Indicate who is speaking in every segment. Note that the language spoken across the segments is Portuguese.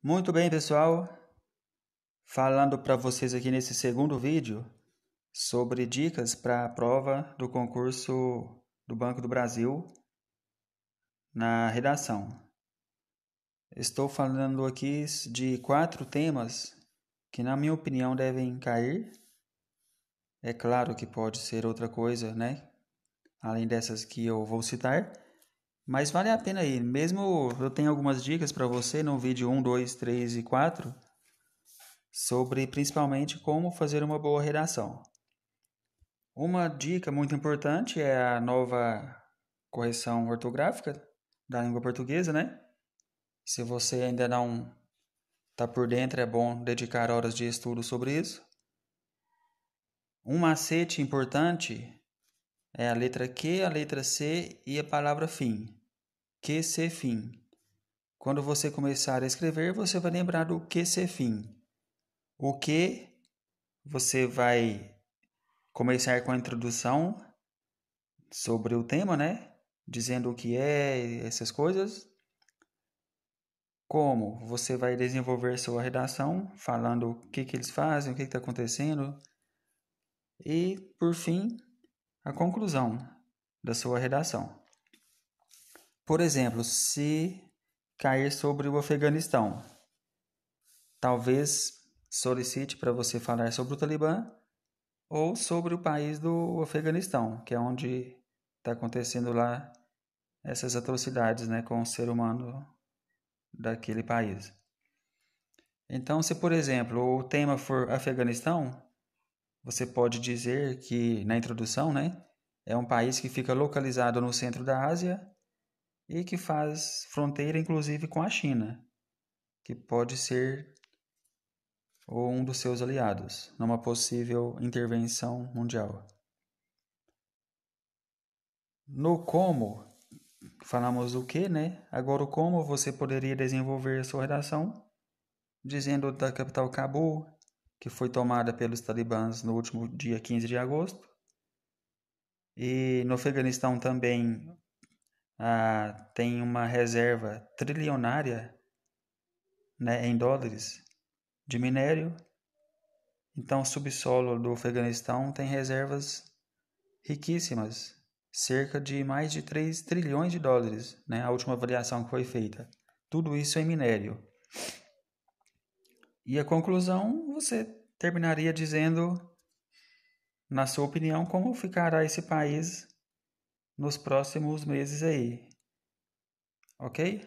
Speaker 1: Muito bem, pessoal. Falando para vocês aqui nesse segundo vídeo sobre dicas para a prova do concurso do Banco do Brasil na redação. Estou falando aqui de quatro temas que, na minha opinião, devem cair. É claro que pode ser outra coisa, né? Além dessas que eu vou citar mas vale a pena ir. Mesmo eu tenho algumas dicas para você no vídeo 1, 2, 3 e 4 sobre principalmente como fazer uma boa redação. Uma dica muito importante é a nova correção ortográfica da língua portuguesa, né? Se você ainda não está por dentro, é bom dedicar horas de estudo sobre isso. Um macete importante é a letra Q, a letra C e a palavra fim. QC fim. Quando você começar a escrever, você vai lembrar do QC fim. O que você vai começar com a introdução sobre o tema, né? Dizendo o que é, essas coisas. Como você vai desenvolver sua redação, falando o que, que eles fazem, o que está acontecendo. E, por fim, a conclusão da sua redação. Por exemplo, se cair sobre o Afeganistão, talvez solicite para você falar sobre o Talibã ou sobre o país do Afeganistão, que é onde está acontecendo lá essas atrocidades né, com o ser humano daquele país. Então, se por exemplo o tema for Afeganistão, você pode dizer que na introdução, né, é um país que fica localizado no centro da Ásia e que faz fronteira inclusive com a China, que pode ser ou um dos seus aliados numa possível intervenção mundial. No como, falamos o que, né? Agora, o como você poderia desenvolver a sua redação, dizendo da capital Cabul, que foi tomada pelos talibãs no último dia 15 de agosto, e no Afeganistão também ah, tem uma reserva trilionária né, em dólares de minério. Então, o subsolo do Afeganistão tem reservas riquíssimas, cerca de mais de 3 trilhões de dólares, né, a última avaliação que foi feita. Tudo isso em minério. E a conclusão, você terminaria dizendo, na sua opinião, como ficará esse país nos próximos meses aí. Ok?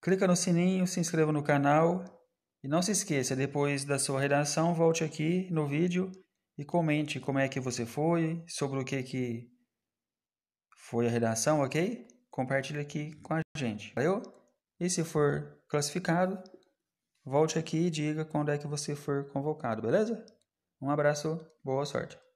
Speaker 1: Clica no sininho, se inscreva no canal e não se esqueça, depois da sua redação, volte aqui no vídeo e comente como é que você foi, sobre o que, que foi a redação, ok? Compartilhe aqui com a gente, valeu? E se for classificado, volte aqui e diga quando é que você for convocado, beleza? Um abraço, boa sorte.